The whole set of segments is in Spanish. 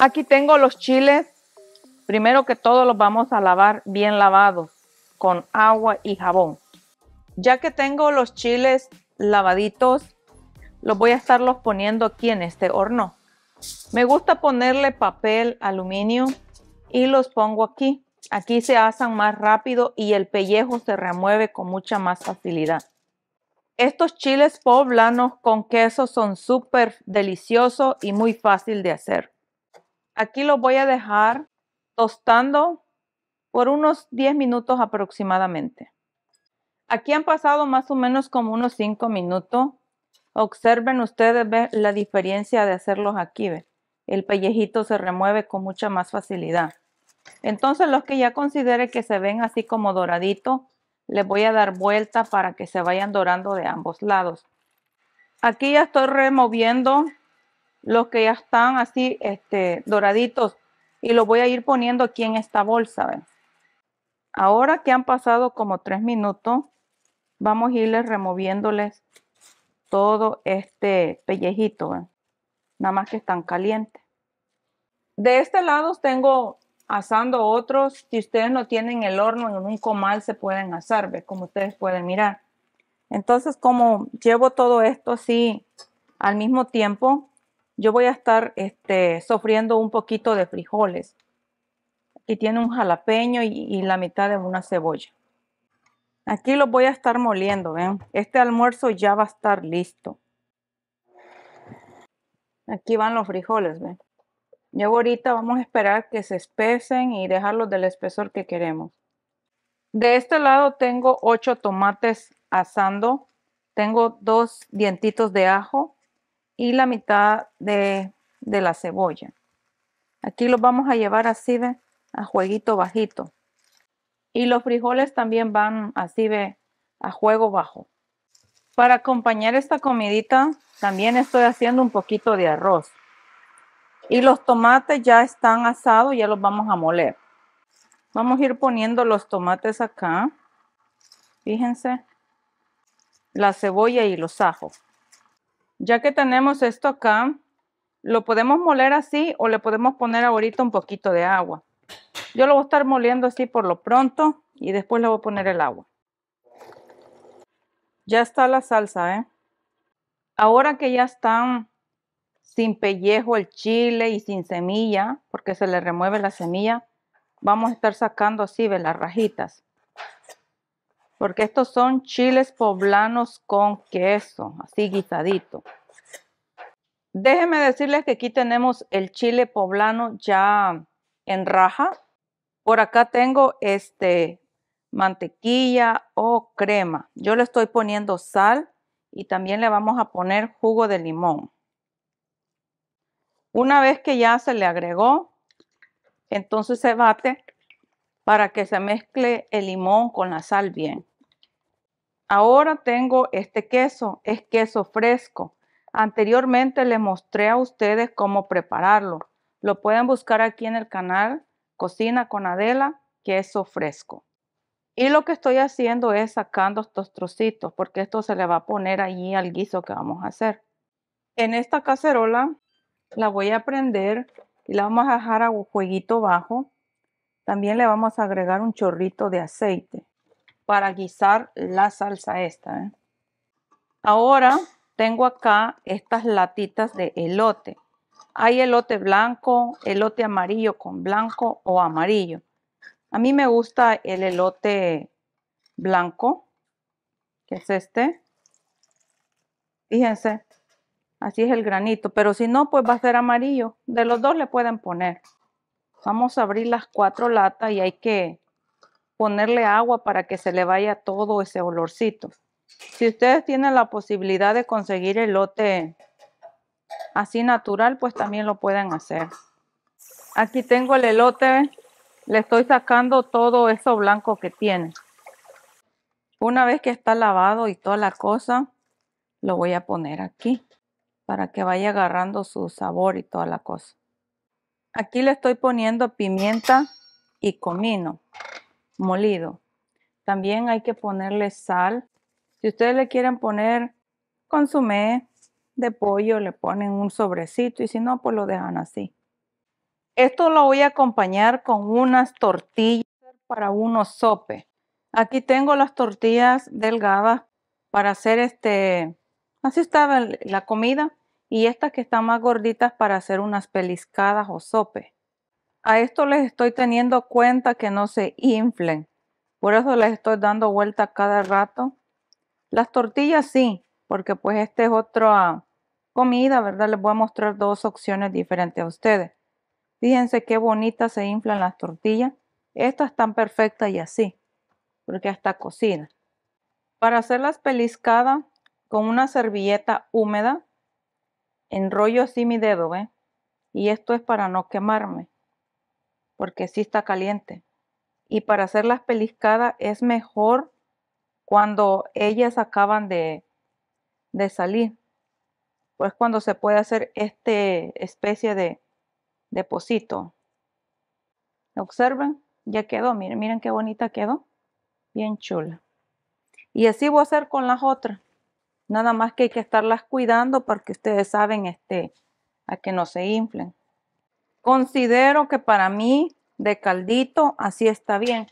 Aquí tengo los chiles. Primero que todo los vamos a lavar bien lavados con agua y jabón. Ya que tengo los chiles lavaditos, los voy a los poniendo aquí en este horno. Me gusta ponerle papel aluminio y los pongo aquí. Aquí se asan más rápido y el pellejo se remueve con mucha más facilidad. Estos chiles poblanos con queso son súper deliciosos y muy fácil de hacer. Aquí los voy a dejar tostando por unos 10 minutos aproximadamente. Aquí han pasado más o menos como unos 5 minutos. Observen ustedes la diferencia de hacerlos aquí. El pellejito se remueve con mucha más facilidad. Entonces los que ya considere que se ven así como doradito les voy a dar vuelta para que se vayan dorando de ambos lados. Aquí ya estoy removiendo los que ya están así este, doraditos y los voy a ir poniendo aquí en esta bolsa. Ahora que han pasado como tres minutos, vamos a irles removiéndoles todo este pellejito, nada más que están calientes. De este lado tengo asando otros, si ustedes no tienen el horno en un comal se pueden asar, como ustedes pueden mirar. Entonces como llevo todo esto así al mismo tiempo, yo voy a estar este, sofriendo un poquito de frijoles. Y tiene un jalapeño y, la mitad de una cebolla. Aquí los voy a estar moliendo, ¿ven? Este almuerzo ya va a estar listo. Aquí van los frijoles, ¿ven? Y ahorita vamos a esperar que se espesen y dejarlos del espesor que queremos. De este lado tengo 8 tomates asando. Tengo dos dientitos de ajo, y la mitad de, la cebolla. Aquí los vamos a llevar así de a jueguito bajito. Y los frijoles también van así de a juego bajo. Para acompañar esta comidita también estoy haciendo un poquito de arroz. Y los tomates ya están asados, ya los vamos a moler. Vamos a ir poniendo los tomates acá. Fíjense. La cebolla y los ajos. Ya que tenemos esto acá, lo podemos moler así o le podemos poner ahorita un poquito de agua. Yo lo voy a estar moliendo así por lo pronto y después le voy a poner el agua. Ya está la salsa, ¿eh? Ahora que ya están sin pellejo el chile y sin semilla, porque se le remueve la semilla, vamos a estar sacando así de las rajitas porque estos son chiles poblanos con queso, así guisadito. Déjenme decirles que aquí tenemos el chile poblano ya en raja. Por acá tengo este mantequilla o crema. Yo le estoy poniendo sal y también le vamos a poner jugo de limón. Una vez que ya se le agregó, entonces se bate para que se mezcle el limón con la sal bien. Ahora tengo este queso, es queso fresco. Anteriormente le mostré a ustedes cómo prepararlo. Lo pueden buscar aquí en el canal Cocina con Adela, queso fresco. Y lo que estoy haciendo es sacando estos trocitos porque esto se le va a poner allí al guiso que vamos a hacer. En esta cacerola la voy a prender y la vamos a dejar a un jueguito bajo también le vamos a agregar un chorrito de aceite para guisar la salsa esta. ¿eh? Ahora tengo acá estas latitas de elote. Hay elote blanco, elote amarillo con blanco o amarillo. A mí me gusta el elote blanco, que es este. Fíjense, así es el granito, pero si no, pues va a ser amarillo. De los dos le pueden poner. Vamos a abrir las cuatro latas y hay que ponerle agua para que se le vaya todo ese olorcito. Si ustedes tienen la posibilidad de conseguir elote así natural, pues también lo pueden hacer. Aquí tengo el elote, le estoy sacando todo eso blanco que tiene. Una vez que está lavado y toda la cosa, lo voy a poner aquí para que vaya agarrando su sabor y toda la cosa. Aquí le estoy poniendo pimienta y comino molido. También hay que ponerle sal. Si ustedes le quieren poner consumé de pollo, le ponen un sobrecito y si no, pues lo dejan así. Esto lo voy a acompañar con unas tortillas para unos sopes. Aquí tengo las tortillas delgadas para hacer este, así estaba la comida y estas que están más gorditas para hacer unas peliscadas o sopes. A esto les estoy teniendo cuenta que no se inflen, por eso les estoy dando vuelta cada rato. Las tortillas sí, porque pues esta es otra comida, ¿verdad? Les voy a mostrar dos opciones diferentes a ustedes. Fíjense qué bonitas se inflan las tortillas. Estas están perfectas y así, porque hasta cocina. Para hacer las peliscadas, con una servilleta húmeda, enrollo así mi dedo, Y esto es para no quemarme, porque sí está caliente. Y para hacer las peliscadas es mejor cuando ellas acaban de, de salir. Pues cuando se puede hacer este especie de depósito. Observen, ya quedó, miren, miren qué bonita quedó. Bien chula. Y así voy a hacer con las otras. Nada más que hay que estarlas cuidando porque ustedes saben este, a que no se inflen. Considero que para mí de caldito así está bien.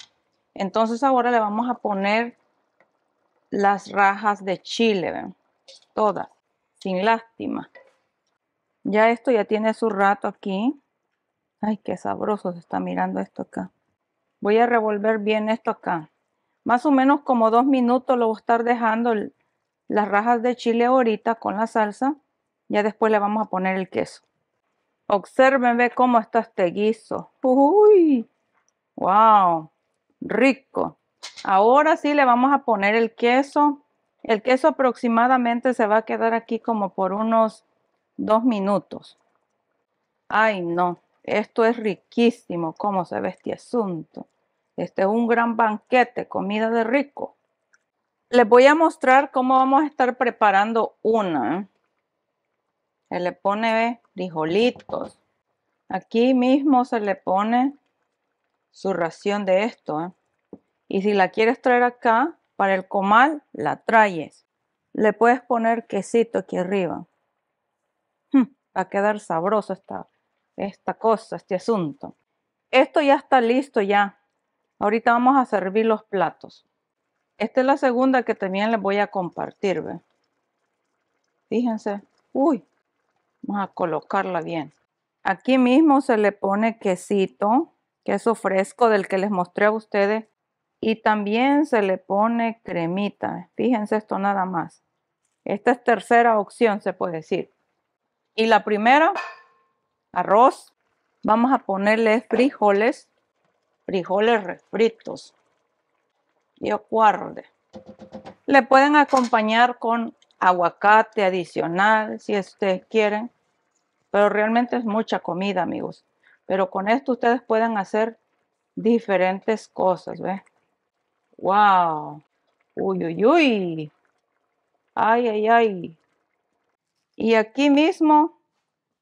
Entonces ahora le vamos a poner las rajas de chile, ¿ven? todas, sin lástima. Ya esto ya tiene su rato aquí. Ay, qué sabroso se está mirando esto acá. Voy a revolver bien esto acá. Más o menos como dos minutos lo voy a estar dejando el, las rajas de chile ahorita con la salsa. Ya después le vamos a poner el queso. Observen, ve cómo está este guiso. ¡Uy! ¡Wow! Rico. Ahora sí le vamos a poner el queso. El queso aproximadamente se va a quedar aquí como por unos dos minutos. Ay, no. Esto es riquísimo. ¿Cómo se ve este asunto? Este es un gran banquete, comida de rico les voy a mostrar cómo vamos a estar preparando una. Se le pone frijolitos. Aquí mismo se le pone su ración de esto. ¿eh? Y si la quieres traer acá para el comal, la traes. Le puedes poner quesito aquí arriba. Hmm, va a quedar sabroso esta, esta cosa, este asunto. Esto ya está listo ya. Ahorita vamos a servir los platos. Esta es la segunda que también les voy a compartir. Fíjense. Uy, vamos a colocarla bien. Aquí mismo se le pone quesito, queso fresco del que les mostré a ustedes. Y también se le pone cremita. Fíjense esto nada más. Esta es tercera opción, se puede decir. Y la primera, arroz. Vamos a ponerle frijoles, frijoles refritos y Le pueden acompañar con aguacate adicional si ustedes quieren, pero realmente es mucha comida, amigos. Pero con esto ustedes pueden hacer diferentes cosas, ¿ves? ¡Wow! ¡Uy, uy, uy! ¡Ay, ay, ay! Y aquí mismo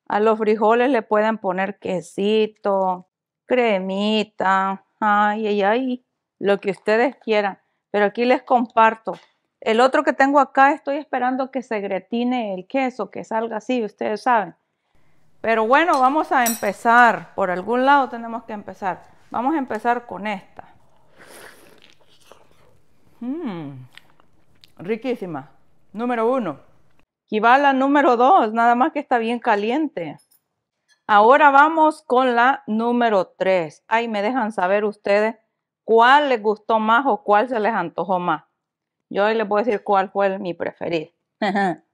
a los frijoles le pueden poner quesito, cremita, ¡ay, ay, ay! lo que ustedes quieran. Pero aquí les comparto. El otro que tengo acá estoy esperando que se gretine el queso, que salga así, ustedes saben. Pero bueno, vamos a empezar. Por algún lado tenemos que empezar. Vamos a empezar con esta. Mm, riquísima. Número uno. y va la número dos, nada más que está bien caliente. Ahora vamos con la número tres. Ahí me dejan saber ustedes cuál les gustó más o cuál se les antojó más. Yo hoy les voy a decir cuál fue mi preferido.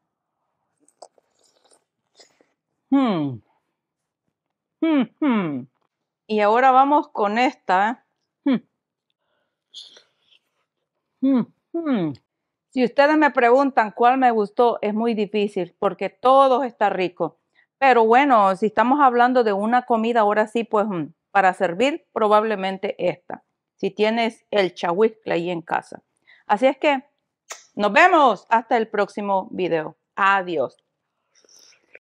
Hmm. Hmm, hmm. Y ahora vamos con esta. ¿eh? Si ustedes me preguntan cuál me gustó, es muy difícil porque todo está rico. Pero bueno, si estamos hablando de una comida, ahora sí, pues para servir, probablemente esta si tienes el chahuiscle ahí en casa. Así es que nos vemos hasta el próximo video. Adiós.